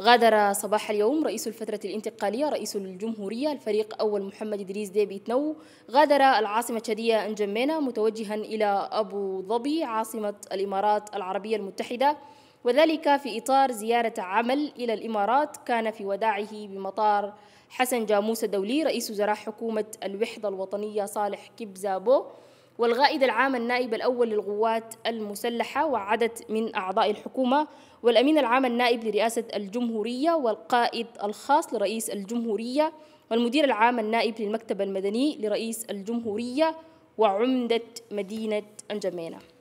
غادر صباح اليوم رئيس الفترة الانتقالية رئيس الجمهورية الفريق أول محمد إدريس ديبي تنو غادر العاصمة الشادية أنجمينا متوجها إلى أبو ظبي عاصمة الإمارات العربية المتحدة وذلك في إطار زيارة عمل إلى الإمارات كان في وداعه بمطار حسن جاموس الدولي رئيس وزراء حكومة الوحدة الوطنية صالح كبزابو والغائد العام النائب الأول للقوات المسلحة وعدد من أعضاء الحكومة والأمين العام النائب لرئاسة الجمهورية والقائد الخاص لرئيس الجمهورية والمدير العام النائب للمكتب المدني لرئيس الجمهورية وعمدة مدينة أنجمينة